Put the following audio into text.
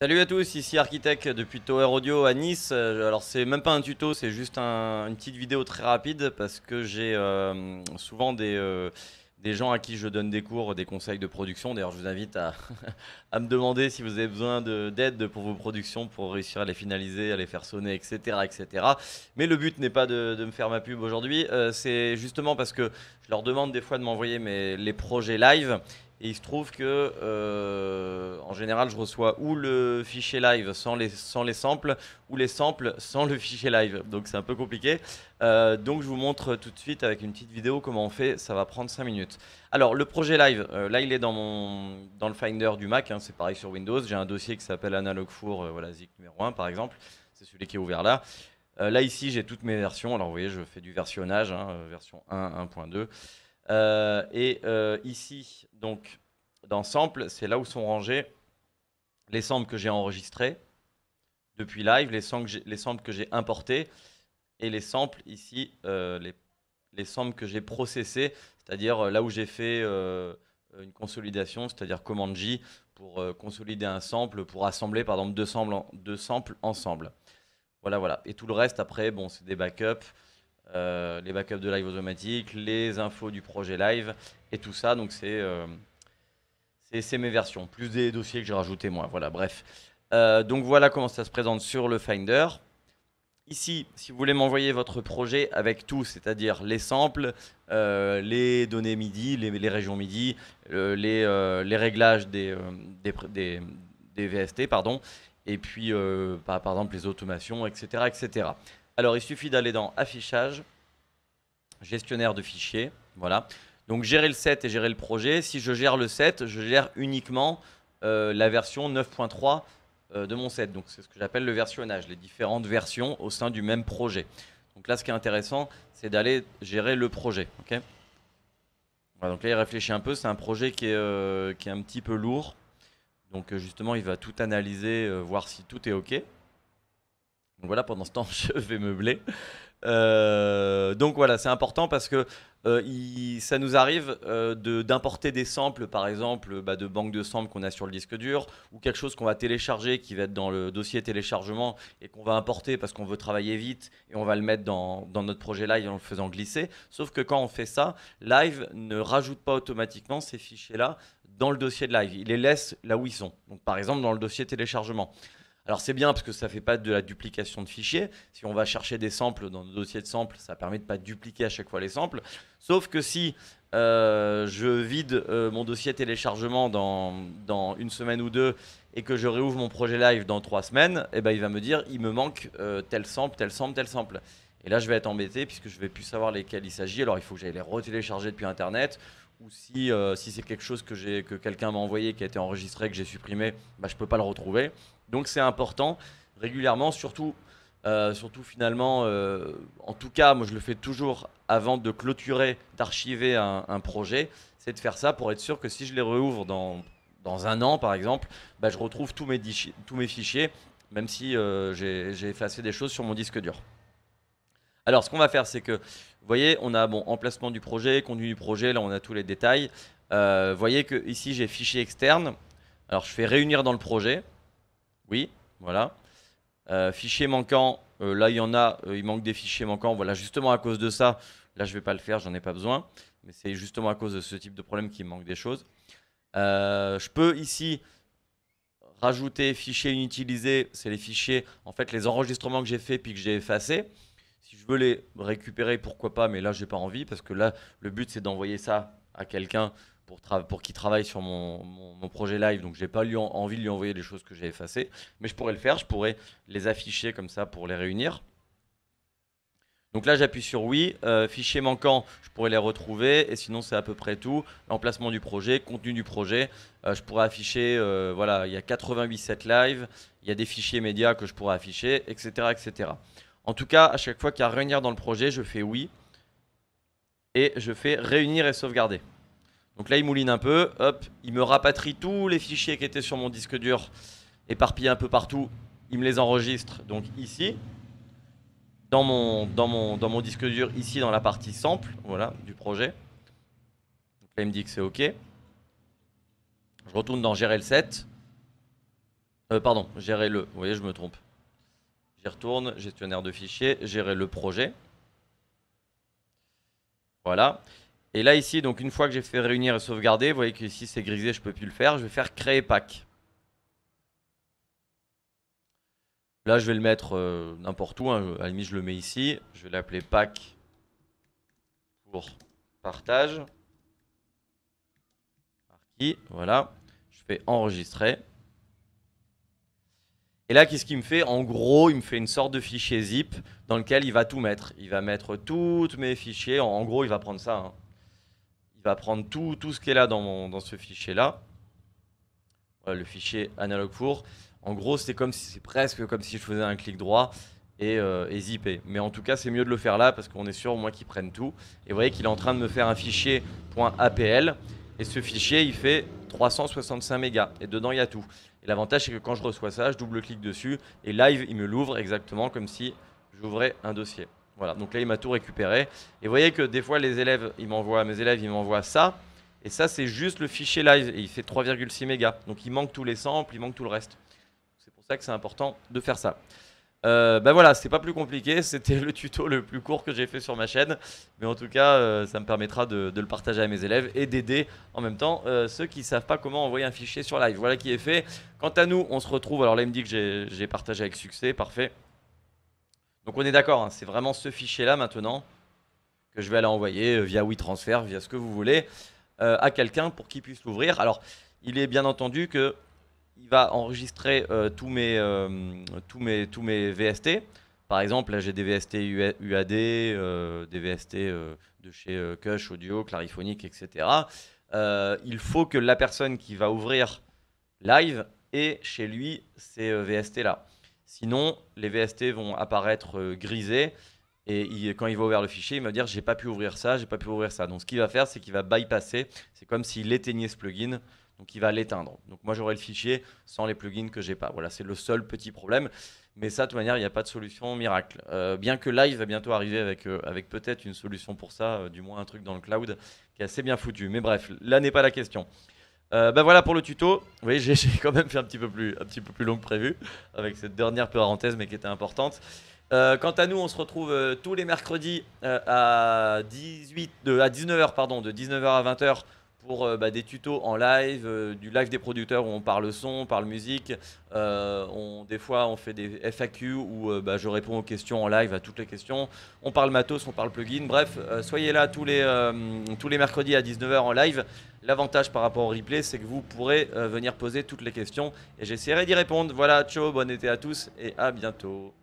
Salut à tous, ici Architect depuis Tower Audio à Nice. Euh, alors c'est même pas un tuto, c'est juste une petite vidéo très rapide parce que j'ai euh, souvent euh, des, gens à qui je donne des cours, des conseils de production. D'ailleurs je vous invite à, me demander si vous avez besoin d'aide pour vos productions, pour réussir à les finaliser, à les faire sonner, etc. etc. Mais le but n'est pas de, me faire ma pub aujourd'hui, c'est justement parce que je leur demande des fois de m'envoyer les projets live et il se trouve que, euh, en général, je reçois ou le fichier live sans les, sans les samples, ou les samples sans le fichier live. Donc c'est un peu compliqué. Euh, donc je vous montre tout de suite avec une petite vidéo comment on fait. Ça va prendre 5 minutes. Alors le projet live, euh, là il est dans, mon, dans le Finder du Mac. Hein. c'est pareil sur Windows. J'ai un dossier qui s'appelle Analog Four, voilà, ZIC numéro 1 par exemple. C'est celui qui est ouvert là. là ici j'ai toutes mes versions. Alors vous voyez, je fais du versionnage, hein, version 1, 1.2. Euh, et euh, ici, donc, dans Sample, c'est là où sont rangés les samples que j'ai enregistrés depuis live, les samples que j'ai importés et les samples ici, euh, les, samples que j'ai processés, c'est-à-dire là où j'ai fait une consolidation, c'est-à-dire command J pour consolider un sample, pour assembler par deux samples, deux samples ensemble. Voilà, voilà. Et tout le reste après, bon, c'est des backups. Euh, les backups de live automatique, les infos du projet live et tout ça. Donc euh, c'est c'est mes versions, plus des dossiers que j'ai rajoutés moi. Voilà, bref. Euh, donc voilà comment ça se présente sur le Finder. Ici, si vous voulez m'envoyer votre projet avec tout, c'est-à-dire les samples, les données MIDI, les, régions MIDI, les, les, réglages des, des, des, VST, pardon, et puis par, par exemple les automations, etc. etc. Alors, il suffit d'aller dans Affichage, Gestionnaire de fichiers. Voilà. Donc, gérer le set et gérer le projet. Si je gère le set, je gère uniquement euh, la version 9.3 euh, de mon set. Donc, c'est ce que j'appelle le versionnage, les différentes versions au sein du même projet. Donc là, ce qui est intéressant, c'est d'aller gérer le projet. donc là, il réfléchit un peu. C'est un projet qui est, euh, qui est un petit peu lourd. Donc justement, il va tout analyser, voir si tout est OK voilà, pendant ce temps, je vais meubler. Euh, donc voilà, c'est important parce que euh, ça nous arrive euh, d'importer des samples, par exemple, bah, de banques de samples qu'on a sur le disque dur, ou quelque chose qu'on va télécharger, qui va être dans le dossier téléchargement, et qu'on va importer parce qu'on veut travailler vite, et on va le mettre dans, notre projet live en le faisant glisser. Sauf que quand on fait ça, Live ne rajoute pas automatiquement ces fichiers-là dans le dossier de Live. Il les laisse là où ils sont. par exemple, dans le dossier téléchargement. Alors c'est bien parce que ça ne fait pas de la duplication de fichiers. Si on va chercher des samples dans nos dossiers de samples, ça permet de pas dupliquer à chaque fois les samples. Sauf que si euh, je vide euh, mon dossier téléchargement dans, une semaine ou deux et que je réouvre mon projet live dans trois semaines, eh ben, il va me dire il me manque euh, tel sample, tel sample, tel sample. Et là, je vais être embêté puisque je vais plus savoir lesquels il s'agit. Alors, il faut que j'aille les retélécharger depuis Internet. Ou si, c'est quelque chose que, quelqu'un m'a envoyé qui a été enregistré, que j'ai supprimé, bah, je ne peux pas le retrouver. Donc c'est important régulièrement, surtout, euh, surtout finalement, euh, en tout cas, moi je le fais toujours avant de clôturer, d'archiver un, projet, c'est de faire ça pour être sûr que si je les rouvre dans, un an par exemple, bah, je retrouve tous mes, tous mes fichiers, même si euh, j'ai effacé des choses sur mon disque dur. Alors, ce qu'on va faire, c'est que, vous voyez, on a bon emplacement du projet, contenu du projet, là on a tous les détails. Vous voyez que ici j'ai fichier externe. Alors, je fais réunir dans le projet. Oui, voilà. Euh, fichiers manquants, euh, là il y en a, euh, il manque des fichiers manquants. Voilà, justement à cause de ça, là je vais pas le faire, j'en ai pas besoin. Mais c'est justement à cause de ce type de problème qu'il manque des choses. je peux ici rajouter fichiers inutilisés, c'est les fichiers, en fait les enregistrements que j'ai fait puis que j'ai effacés. Si je veux les récupérer, pourquoi pas, mais là j'ai pas envie parce que là le but c'est d'envoyer ça à quelqu'un pour, pour qu'il travaille sur mon, projet live, donc j'ai pas eu envie de lui envoyer des choses que j'ai effacées, mais je pourrais le faire, je pourrais les afficher comme ça pour les réunir. Donc là, j'appuie sur oui. fichiers euh, fichier manquant, je pourrais les retrouver. Et sinon, c'est à peu près tout. L'emplacement du projet, contenu du projet. Euh, je pourrais afficher, euh, voilà, il y a 88 live. Il y a des fichiers médias que je pourrais afficher, etc., etc. En tout cas, à chaque fois qu'il y a réunir dans le projet, je fais oui. Et je fais réunir et sauvegarder. Donc là, il mouline un peu, hop, il me rapatrie tous les fichiers qui étaient sur mon disque dur, éparpillés un peu partout, il me les enregistre, donc ici, dans mon, dans mon, dans mon disque dur, ici dans la partie sample, voilà, du projet. Donc là, il me dit que c'est OK. Je retourne dans gérer le set. Euh, pardon, gérer le, vous voyez, je me trompe. J'y retourne, gestionnaire de fichiers, gérer le projet. Voilà. Et là ici, donc une fois que j'ai fait réunir et sauvegarder, vous voyez que ici c'est grisé, je ne peux plus le faire. Je vais faire créer pack. Là je vais le mettre euh, n'importe où, hein. à je le mets ici. Je vais l'appeler pack pour partage. voilà. Je fais enregistrer. Et là, qu'est-ce qu'il me fait En gros, il me fait une sorte de fichier zip dans lequel il va tout mettre. Il va mettre tous mes fichiers. En gros, il va prendre ça. Hein. Il va prendre tout, tout ce qui est là dans, ce fichier-là. le fichier analog four. En gros, c'est comme si, c'est presque comme si je faisais un clic droit et, euh, zipper. Mais en tout cas, c'est mieux de le faire là parce qu'on est sûr, moi, qu'ils prennent tout. Et vous voyez qu'il est en train de me faire un fichier .apl. Et ce fichier, il fait 365 mégas. Et dedans, il y a tout. Et l'avantage, c'est que quand je reçois ça, je double-clique dessus. Et live, il me l'ouvre exactement comme si j'ouvrais un dossier. Voilà, donc là, il m'a tout récupéré. Et vous voyez que des fois, les élèves, ils m'envoient, mes élèves, ils m'envoient ça. Et ça, c'est juste le fichier live. Et il fait 3,6 mégas. Donc, il manque tous les samples, il manque tout le reste. C'est pour ça que c'est important de faire ça. Euh, ben voilà, c'est pas plus compliqué. C'était le tuto le plus court que j'ai fait sur ma chaîne. Mais en tout cas, euh, ça me permettra de, le partager à mes élèves et d'aider en même temps euh, ceux qui ne savent pas comment envoyer un fichier sur live. Voilà qui est fait. Quant à nous, on se retrouve. Alors là, il me dit que j'ai partagé avec succès. Parfait. Donc on est d'accord, hein, c'est vraiment ce fichier-là maintenant que je vais aller envoyer euh, via WeTransfer, via ce que vous voulez, euh, à quelqu'un pour qu'il puisse l'ouvrir. Alors, il est bien entendu que il va enregistrer euh, tous, mes, tous, mes, tous mes VST. Par exemple, là j'ai des VST UAD, des VST de chez Cush, Audio, Clariphonic, etc. il faut que la personne qui va ouvrir live ait chez lui ces VST-là. Sinon, les VST vont apparaître euh, grisés. Et quand il va ouvrir le fichier, il va me dire j'ai pas pu ouvrir ça, j'ai pas pu ouvrir ça. Donc ce qu'il va faire, c'est qu'il va bypasser. C'est comme s'il éteignait ce plugin. Donc il va l'éteindre. Donc moi j'aurai le fichier sans les plugins que j'ai pas. Voilà, c'est le seul petit problème. Mais ça, de toute manière, il n'y a pas de solution miracle. Euh, bien que Live va bientôt arriver avec, euh, peut-être une solution pour ça, du moins un truc dans le cloud qui est assez bien foutu. Mais bref, là n'est pas la question. Euh, ben voilà pour le tuto. Vous voyez, j'ai quand même fait un petit, peu plus, un petit peu plus long que prévu avec cette dernière parenthèse mais qui était importante. Euh, quant à nous, on se retrouve euh, tous les mercredis à, 18, à 19h, pardon, de 19h à 20h pour euh, bah, des tutos en live, euh, du live des producteurs où on parle son, on parle musique. Euh, des fois, on fait des FAQ où bah, je réponds aux questions en live, à toutes les questions. On parle matos, on parle plugin. Bref, soyez là tous les, tous les mercredis à 19h en live. L'avantage par rapport au replay, c'est que vous pourrez venir poser toutes les questions et j'essaierai d'y répondre. Voilà, ciao, bon été à tous et à bientôt.